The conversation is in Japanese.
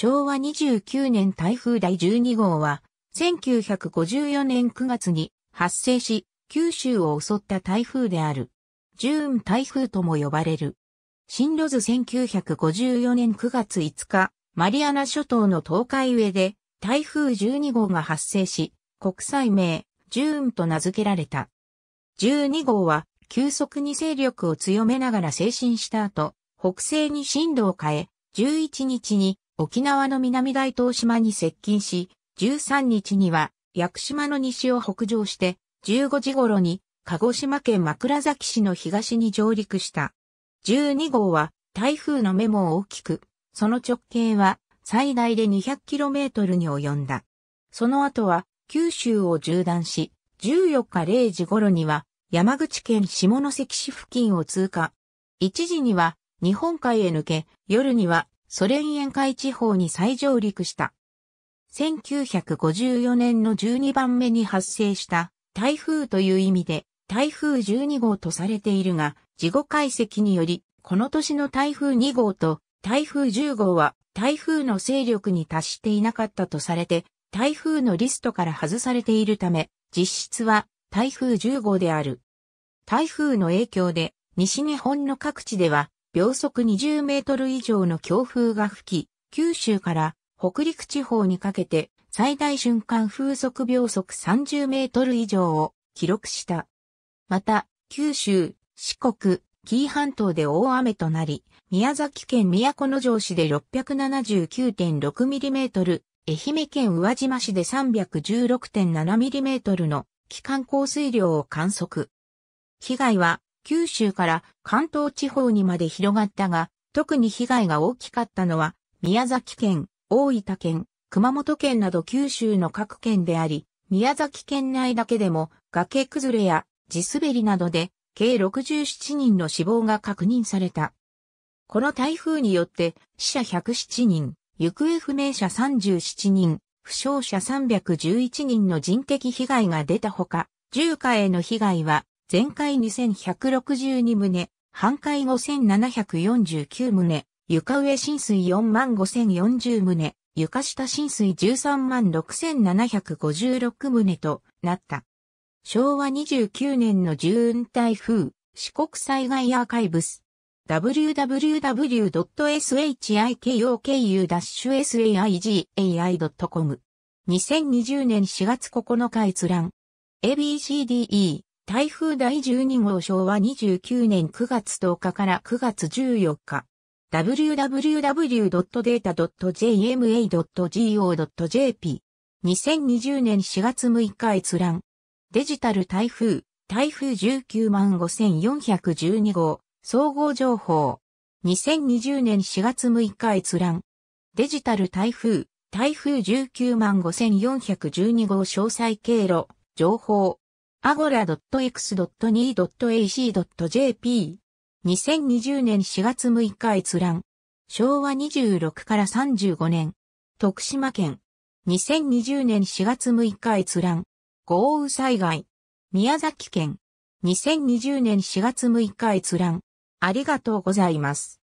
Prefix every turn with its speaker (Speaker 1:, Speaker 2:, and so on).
Speaker 1: 昭和29年台風第12号は、1954年9月に発生し、九州を襲った台風である。ジューン台風とも呼ばれる。進路図1954年9月5日、マリアナ諸島の東海上で台風12号が発生し、国際名、ジューンと名付けられた。12号は急速に勢力を強めながら精神した後、北西に進路を変え、11日に沖縄の南大東島に接近し、13日には屋久島の西を北上して、15時頃に鹿児島県枕崎市の東に上陸した。12号は台風の目も大きく、その直径は最大で 200km に及んだ。その後は九州を縦断し、14日0時頃には山口県下関市付近を通過。1時には日本海へ抜け、夜にはソ連沿海地方に再上陸した。1954年の12番目に発生した台風という意味で台風12号とされているが、事後解析により、この年の台風2号と台風10号は台風の勢力に達していなかったとされて、台風のリストから外されているため、実質は台風10号である。台風の影響で、西日本の各地では秒速20メートル以上の強風が吹き、九州から北陸地方にかけて最大瞬間風速秒速30メートル以上を記録した。また、九州、四国、紀伊半島で大雨となり、宮崎県都城市で6 7 9 6トル、愛媛県宇和島市で3 1 6 7トルの期間降水量を観測。被害は九州から関東地方にまで広がったが、特に被害が大きかったのは、宮崎県、大分県、熊本県など九州の各県であり、宮崎県内だけでも崖崩れや地滑りなどで計67人の死亡が確認された。この台風によって死者107人、行方不明者37人、負傷者311人の人的被害が出たほか、住家への被害は全壊2162棟、半壊5749棟、床上浸水45040棟、床下浸水136,756棟となった。昭和29年の重雲台風、四国災害アーカイブス。www.shikoku-saig.com2020 a i 年4月9日閲覧 ABCDE 台風第12号昭和29年9月10日から9月14日。www.data.jma.go.jp 2020年4月6日閲覧。デジタル台風、台風19万5412号、総合情報。2020年4月6日閲覧。デジタル台風、台風19万5412号詳細経路、情報。agora.x.2.ac.jp 2020年4月6日閲覧昭和26から35年徳島県2020年4月6日閲覧豪雨災害宮崎県2020年4月6日閲覧ありがとうございます。